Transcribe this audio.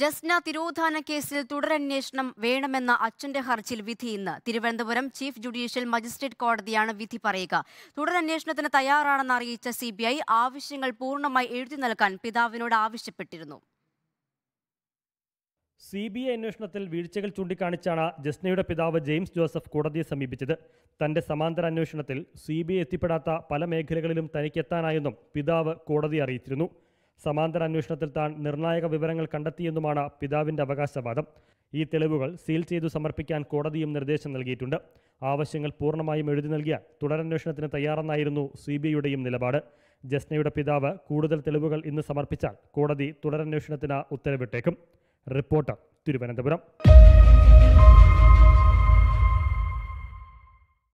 ജസ്ന തിരോധാന കേസിൽ തുടരന്വേഷണം വേണമെന്ന അച്ഛന്റെ ഹർജിയിൽ വിധി ഇന്ന് തിരുവനന്തപുരം ചീഫ് ജുഡീഷ്യൽ മജിസ്ട്രേറ്റ് കോടതിയാണ് വിധി പറയുക തുടരന്വേഷണത്തിന് തയ്യാറാണെന്ന് അറിയിച്ച സി ആവശ്യങ്ങൾ പൂർണ്ണമായി എഴുതി നൽകാൻ പിതാവിനോട് ആവശ്യപ്പെട്ടിരുന്നു സി ബി ഐ അന്വേഷണത്തിൽ വീഴ്ചകൾ ചൂണ്ടിക്കാണിച്ചാണ് ജസ്നയുടെ പിതാവ് ജെയിംസ് ജോസഫ് കോടതിയെ സമീപിച്ചത് തന്റെ സമാന്തര അന്വേഷണത്തിൽ സി ബി ഐ എത്തിപ്പെടാത്ത പല മേഖലകളിലും തനിക്കെത്താനായെന്നും പിതാവ് കോടതി അറിയിച്ചിരുന്നു സമാന്തര അന്വേഷണത്തിൽ താൻ നിർണായക വിവരങ്ങൾ കണ്ടെത്തിയെന്നുമാണ് പിതാവിന്റെ അവകാശവാദം ഈ തെളിവുകൾ സീൽ ചെയ്തു സമർപ്പിക്കാൻ കോടതിയും നിർദ്ദേശം നൽകിയിട്ടുണ്ട് ആവശ്യങ്ങൾ പൂർണ്ണമായും എഴുതി നൽകിയാൽ തുടരന്വേഷണത്തിന് തയ്യാറെന്നായിരുന്നു സി ബി ഐയുടെയും നിലപാട് ജസ്നയുടെ പിതാവ് കൂടുതൽ തെളിവുകൾ ഇന്ന് സമർപ്പിച്ചാൽ കോടതി തുടരന്വേഷണത്തിന് ഉത്തരവിട്ടേക്കും റിപ്പോർട്ടർ തിരുവനന്തപുരം